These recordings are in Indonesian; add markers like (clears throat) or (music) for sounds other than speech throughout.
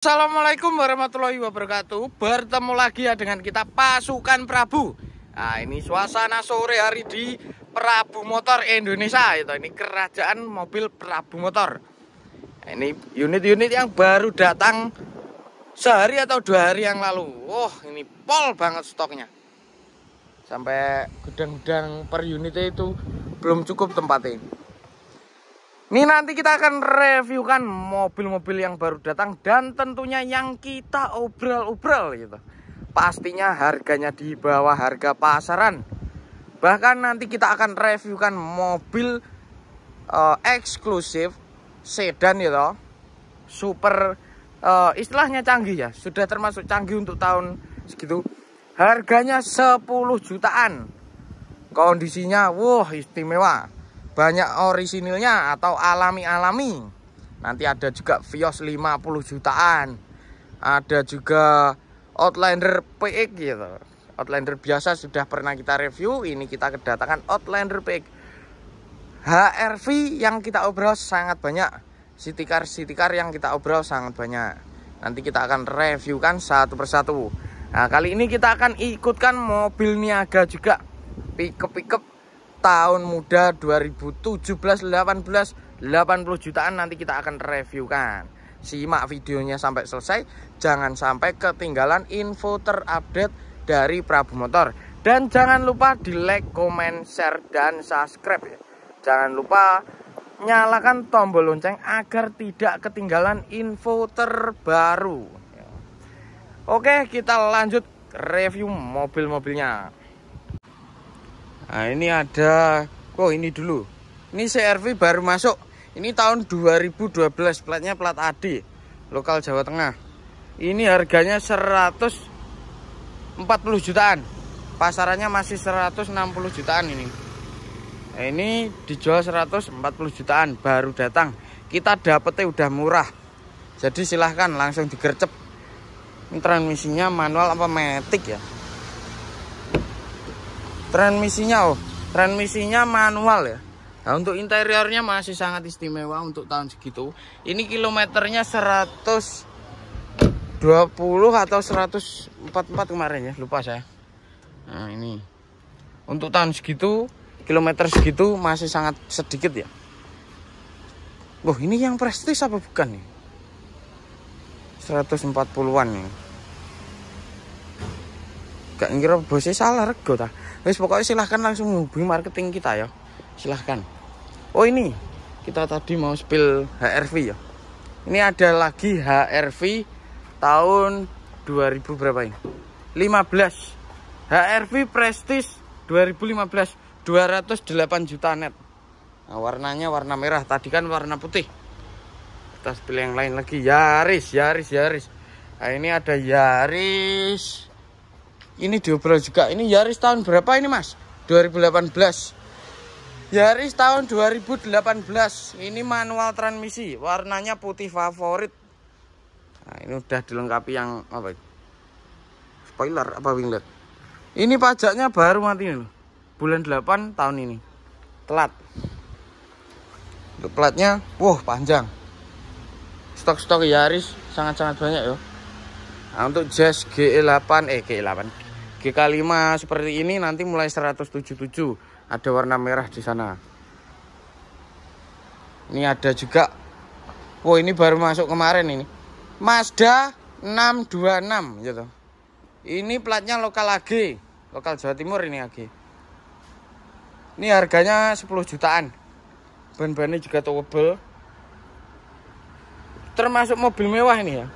Assalamualaikum warahmatullahi wabarakatuh Bertemu lagi ya dengan kita pasukan Prabu Nah ini suasana sore hari di Prabu Motor Indonesia itu Ini kerajaan mobil Prabu Motor nah, Ini unit-unit yang baru datang Sehari atau dua hari yang lalu Oh ini pol banget stoknya Sampai gudang-gudang per unitnya itu belum cukup tempatnya ini nanti kita akan reviewkan mobil-mobil yang baru datang dan tentunya yang kita obral-obral gitu. Pastinya harganya di bawah harga pasaran. Bahkan nanti kita akan reviewkan mobil uh, eksklusif sedan gitu. Super uh, istilahnya canggih ya, sudah termasuk canggih untuk tahun segitu. Harganya 10 jutaan. Kondisinya wah wow, istimewa banyak orisinilnya atau alami-alami nanti ada juga Vios 50 jutaan ada juga Outlander PX gitu Outlander biasa sudah pernah kita review ini kita kedatangan Outlander PX HRV yang kita obrol sangat banyak city car city car yang kita obrol sangat banyak nanti kita akan reviewkan satu persatu nah kali ini kita akan ikutkan mobil niaga juga pickup pickup tahun muda 2017 18 80 jutaan nanti kita akan review kan. simak videonya sampai selesai jangan sampai ketinggalan info terupdate dari Prabu Motor dan jangan lupa di like, comment, share, dan subscribe ya. Jangan lupa nyalakan tombol lonceng agar tidak ketinggalan info terbaru Oke kita lanjut review mobil-mobilnya Nah ini ada Oh ini dulu Ini CRV baru masuk Ini tahun 2012 Platnya plat AD Lokal Jawa Tengah Ini harganya 140 jutaan Pasarannya masih 160 jutaan ini nah, Ini dijual 140 jutaan Baru datang Kita dapetnya udah murah Jadi silahkan langsung digercep Ini transmisinya manual apa metik ya transmisinya oh transmisinya manual ya nah untuk interiornya masih sangat istimewa untuk tahun segitu ini kilometernya 120 atau 144 kemarin ya lupa saya nah ini untuk tahun segitu kilometer segitu masih sangat sedikit ya Wah ini yang prestis apa bukan nih 140-an nih ya gak ngira bosnya salah rego ta wis pokoknya silahkan langsung hubungi marketing kita ya silahkan oh ini kita tadi mau spill HRV ya ini ada lagi HRV tahun 2000 berapa ini 15 HRV Prestige 2015 208 juta net nah, warnanya warna merah tadi kan warna putih kita spill yang lain lagi Yaris Yaris Yaris nah, ini ada Yaris ini diobrol juga ini Yaris tahun berapa ini mas 2018 Yaris tahun 2018 ini manual transmisi warnanya putih favorit nah, ini udah dilengkapi yang apa spoiler apa winglet ini pajaknya baru mati loh bulan 8 tahun ini telat untuk platnya wow panjang stok-stok Yaris sangat-sangat banyak ya. Nah, untuk Jazz GE8 eh GE8 GK5 seperti ini nanti mulai 177 ada warna merah di sana ini ada juga oh, ini baru masuk kemarin ini Mazda 626 gitu ini platnya lokal lagi lokal Jawa Timur ini lagi ini harganya 10 jutaan ban-bannya juga towable termasuk mobil mewah ini ya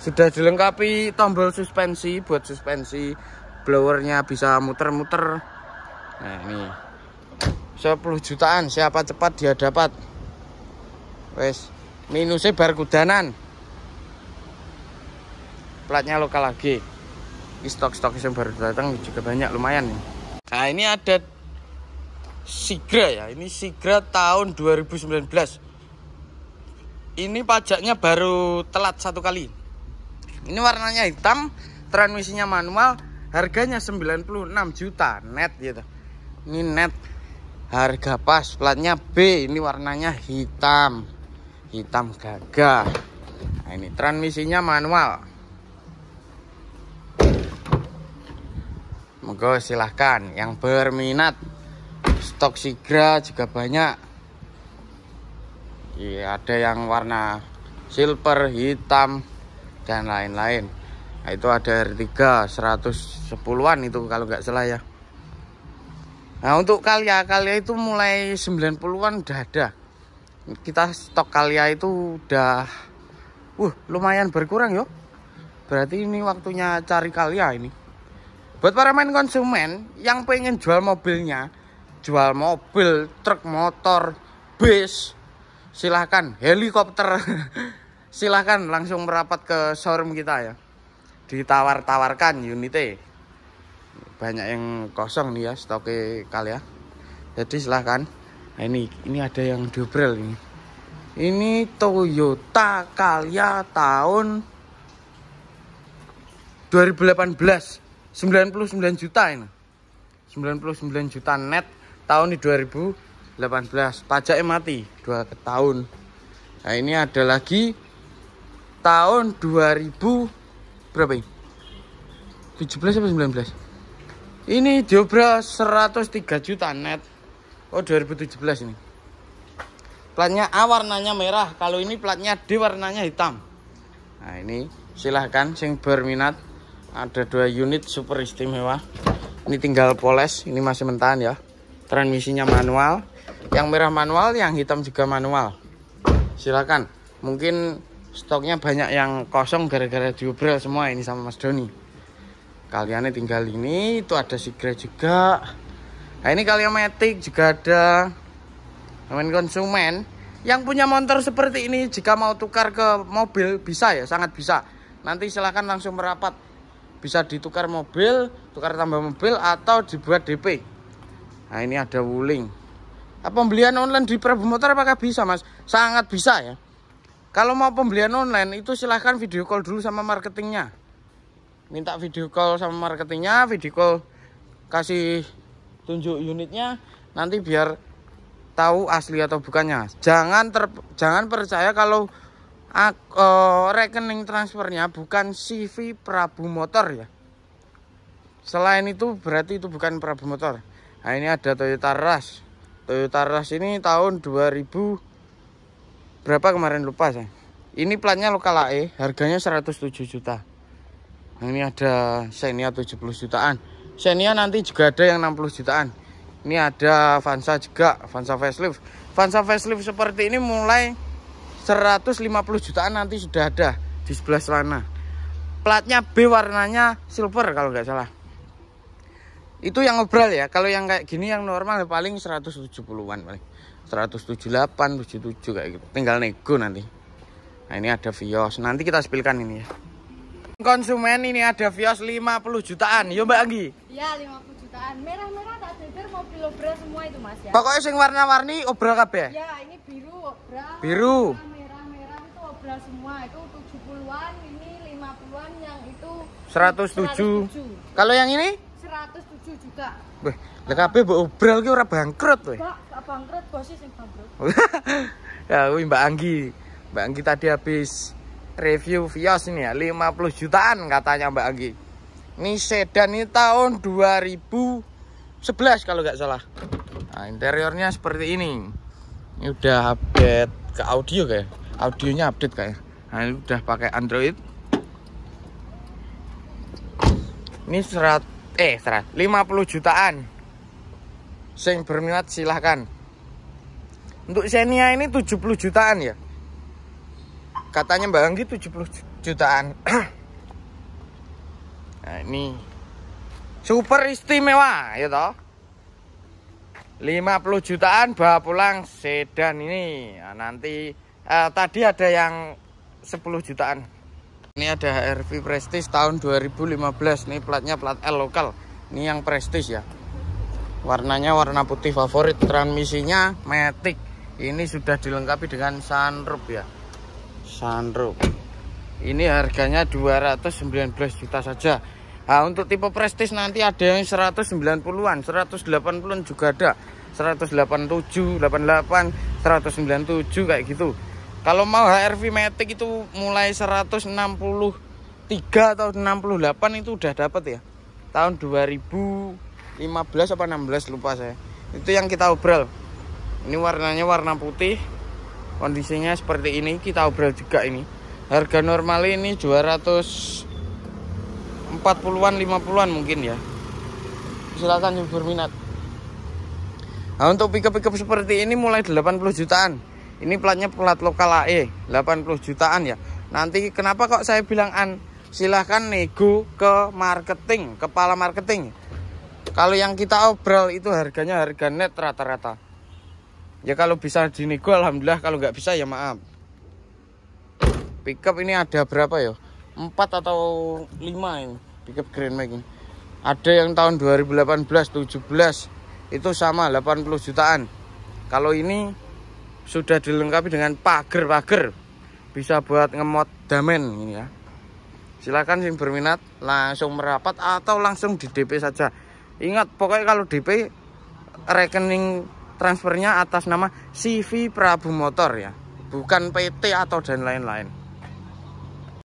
sudah dilengkapi tombol suspensi buat suspensi blowernya bisa muter-muter nah ini 10 jutaan siapa cepat dia dapat wes minusnya bar kudanan platnya lokal lagi stok-stok yang baru datang juga banyak lumayan nih. nah ini ada Sigra ya ini Sigra tahun 2019 ini pajaknya baru telat satu kali ini warnanya hitam transmisinya manual harganya 96 juta net gitu ini net harga pas platnya B ini warnanya hitam hitam gagah nah, ini transmisinya manual monggo silahkan yang berminat stok sigra juga banyak ya, ada yang warna silver hitam dan lain-lain nah, itu ada R3 110-an itu kalau nggak salah ya nah untuk kalya kalya itu mulai 90-an udah ada kita stok kalya itu udah uh lumayan berkurang yuk berarti ini waktunya cari kalya ini buat para main konsumen yang pengen jual mobilnya jual mobil truk motor bis silahkan helikopter (laughs) silahkan langsung merapat ke showroom kita ya ditawar-tawarkan unitnya banyak yang kosong nih ya stoknya kali ya jadi silahkan nah, ini ini ada yang double ini ini Toyota Calya tahun 2018 99 juta ini 99 juta net tahun di 2018 pajaknya mati dua tahun nah ini ada lagi tahun 2000 berapa ini? 17 atau 19? Ini Diobra 103 juta net. Oh 2017 ini. Platnya A warnanya merah, kalau ini platnya D warnanya hitam. Nah ini silahkan sing berminat ada dua unit super istimewa. Ini tinggal poles, ini masih mentahan ya. Transmisinya manual, yang merah manual, yang hitam juga manual. Silakan. Mungkin stoknya banyak yang kosong gara-gara diobrol semua ini sama Mas Doni kaliannya tinggal ini itu ada sigre juga nah ini kalian metik juga ada teman konsumen yang punya motor seperti ini jika mau tukar ke mobil bisa ya sangat bisa nanti silahkan langsung merapat bisa ditukar mobil tukar tambah mobil atau dibuat DP nah ini ada wuling pembelian online di Prabu Motor apakah bisa mas sangat bisa ya kalau mau pembelian online itu silahkan video call dulu sama marketingnya. Minta video call sama marketingnya, video call kasih tunjuk unitnya, nanti biar tahu asli atau bukannya. Jangan ter, jangan percaya kalau uh, rekening transfernya bukan CV Prabu Motor ya. Selain itu berarti itu bukan Prabu Motor. Nah ini ada Toyota Rush. Toyota Rush ini tahun 2000 berapa kemarin lupa saya ini platnya lokal AE harganya 107 juta ini ada Xenia 70 jutaan Xenia nanti juga ada yang 60 jutaan ini ada Vansa juga Vansa facelift Vansa facelift seperti ini mulai 150 jutaan nanti sudah ada di sebelah sana platnya B warnanya silver kalau nggak salah itu yang obral ya kalau yang kayak gini yang normal ya paling 170-an paling 178 77 kayak gitu tinggal nego nanti nah ini ada Vios nanti kita spilkan ini ya konsumen ini ada Vios 50 jutaan yo iya, Mbak Anggi ya 50 jutaan merah-merah tak jajar mobil obral semua itu mas ya pokoknya sing warna-warni obral KB ya ini biru obral biru merah-merah itu obral semua itu 70-an ini 50-an yang itu 107, 107. kalau yang ini 107 juta. Wah, lek kabeh mbok obral ki ora bangkrut kowe. Enggak, bangkrut, bosnya sing bangkrut. (laughs) ya, kuwi Mbak Anggi. Mbak Anggi tadi habis review Vios ini ya, 50 jutaan katanya Mbak Anggi. Ini sedan ini tahun 2011 kalau nggak salah. Nah, interiornya seperti ini. Ini udah update ke audio kayak. Audionya update kayak. Nah, ini udah pakai Android. Ini 100 eh 100, 50 jutaan sing berminat silahkan untuk Xenia ini 70 jutaan ya katanya Mbak Anggi 70 jutaan (clears throat) nah ini super istimewa ya toh 50 jutaan bawa pulang sedan ini nah, nanti eh, tadi ada yang 10 jutaan ini ada HRV Prestige tahun 2015. Ini platnya plat L lokal. Ini yang Prestige ya. Warnanya warna putih favorit. Transmisinya Matic. Ini sudah dilengkapi dengan sunroof ya. Sunroof. Ini harganya 219 juta saja. Nah, untuk tipe Prestige nanti ada yang 190-an, 180-an juga ada. 187, 88, 197 kayak gitu. Kalau mau HRV Matic itu mulai 163 atau 68 itu udah dapat ya. Tahun 2015 apa 16 lupa saya. Itu yang kita obral. Ini warnanya warna putih. Kondisinya seperti ini kita obral juga ini. Harga normal ini 240-an 50-an mungkin ya. Silakan yang berminat. Nah, untuk pickup pickup seperti ini mulai 80 jutaan ini platnya plat lokal AE 80 jutaan ya. Nanti kenapa kok saya bilang an? Silahkan nego ke marketing, kepala marketing. Kalau yang kita obrol itu harganya harga net rata-rata. Ya kalau bisa dinego alhamdulillah, kalau nggak bisa ya maaf. Pickup ini ada berapa ya? Empat atau lima ini pickup Grand Max Ada yang tahun 2018, 17 itu sama 80 jutaan. Kalau ini sudah dilengkapi dengan pagar-pagar bisa buat ngemot damen ini ya silakan yang berminat langsung merapat atau langsung di DP saja ingat pokoknya kalau DP rekening transfernya atas nama CV Prabu Motor ya bukan PT atau dan lain-lain